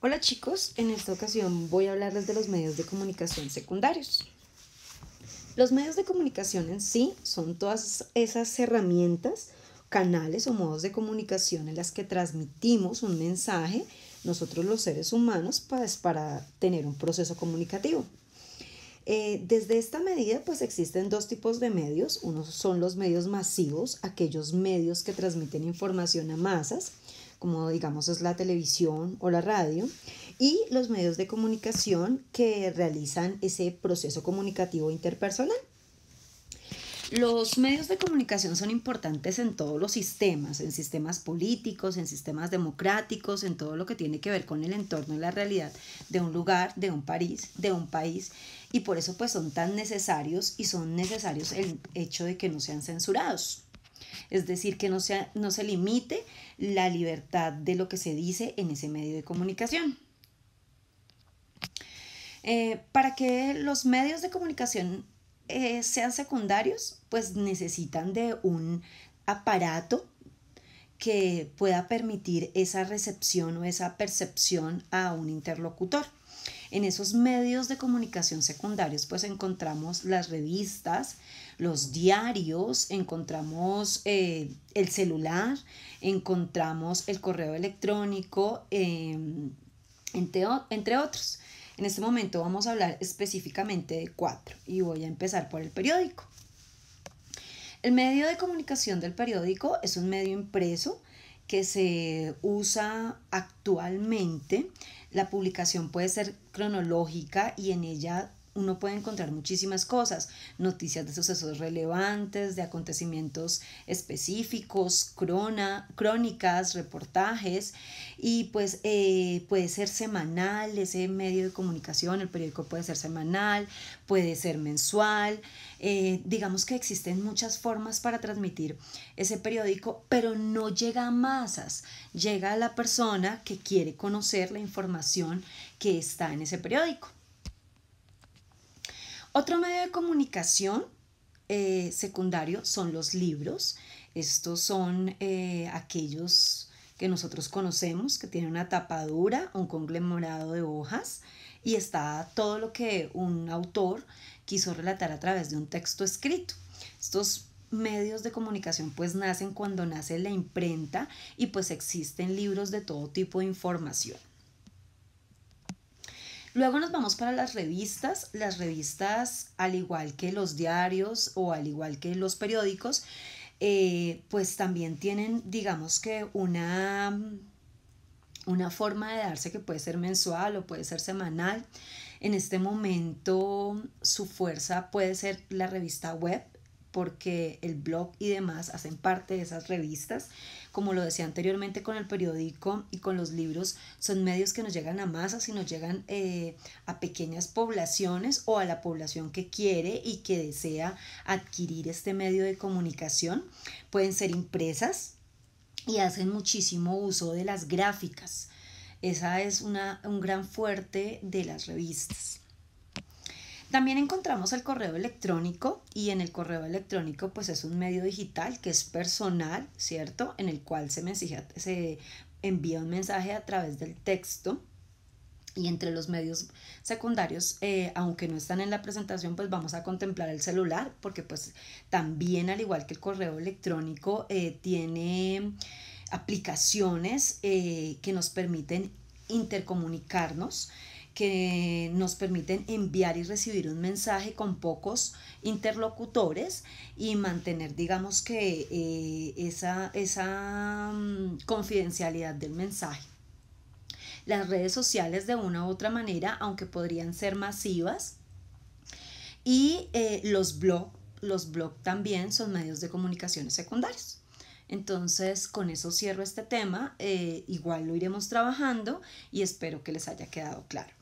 Hola chicos, en esta ocasión voy a hablarles de los medios de comunicación secundarios. Los medios de comunicación en sí son todas esas herramientas, canales o modos de comunicación en las que transmitimos un mensaje nosotros los seres humanos pues, para tener un proceso comunicativo. Eh, desde esta medida, pues existen dos tipos de medios. Uno son los medios masivos, aquellos medios que transmiten información a masas, como digamos es la televisión o la radio, y los medios de comunicación que realizan ese proceso comunicativo interpersonal. Los medios de comunicación son importantes en todos los sistemas, en sistemas políticos, en sistemas democráticos, en todo lo que tiene que ver con el entorno y la realidad de un lugar, de un país, de un país, y por eso pues son tan necesarios y son necesarios el hecho de que no sean censurados es decir, que no, no se limite la libertad de lo que se dice en ese medio de comunicación. Eh, para que los medios de comunicación eh, sean secundarios, pues necesitan de un aparato que pueda permitir esa recepción o esa percepción a un interlocutor. En esos medios de comunicación secundarios pues encontramos las revistas, los diarios, encontramos eh, el celular, encontramos el correo electrónico, em, entre otros. En este momento vamos a hablar específicamente de cuatro y voy a empezar por el periódico. El medio de comunicación del periódico es un medio impreso que se usa actualmente. La publicación puede ser cronológica y en ella uno puede encontrar muchísimas cosas, noticias de sucesos relevantes, de acontecimientos específicos, crona, crónicas, reportajes y pues eh, puede ser semanal ese medio de comunicación, el periódico puede ser semanal, puede ser mensual, eh, digamos que existen muchas formas para transmitir ese periódico, pero no llega a masas, llega a la persona que quiere conocer la información que está en ese periódico. Otro medio de comunicación eh, secundario son los libros. Estos son eh, aquellos que nosotros conocemos, que tienen una tapadura, un conglomerado de hojas y está todo lo que un autor quiso relatar a través de un texto escrito. Estos medios de comunicación pues nacen cuando nace la imprenta y pues existen libros de todo tipo de información. Luego nos vamos para las revistas. Las revistas, al igual que los diarios o al igual que los periódicos, eh, pues también tienen, digamos que una, una forma de darse que puede ser mensual o puede ser semanal. En este momento su fuerza puede ser la revista web, porque el blog y demás hacen parte de esas revistas. Como lo decía anteriormente con el periódico y con los libros, son medios que nos llegan a masas y nos llegan eh, a pequeñas poblaciones o a la población que quiere y que desea adquirir este medio de comunicación. Pueden ser impresas y hacen muchísimo uso de las gráficas. Esa es una, un gran fuerte de las revistas. También encontramos el correo electrónico y en el correo electrónico pues es un medio digital que es personal, ¿cierto? En el cual se, envía un mensaje a través del texto y entre los medios secundarios, eh, aunque no están en la presentación, pues vamos a contemplar el celular, porque pues también al igual que el correo electrónico eh, tiene aplicaciones eh, que nos permiten intercomunicarnos que nos permiten enviar y recibir un mensaje con pocos interlocutores y mantener, digamos que, eh, esa, esa mm, confidencialidad del mensaje. Las redes sociales de una u otra manera, aunque podrían ser masivas, y eh, los blogs, los blogs también son medios de comunicaciones secundarios. Entonces, con eso cierro este tema. Eh, igual lo iremos trabajando y espero que les haya quedado claro.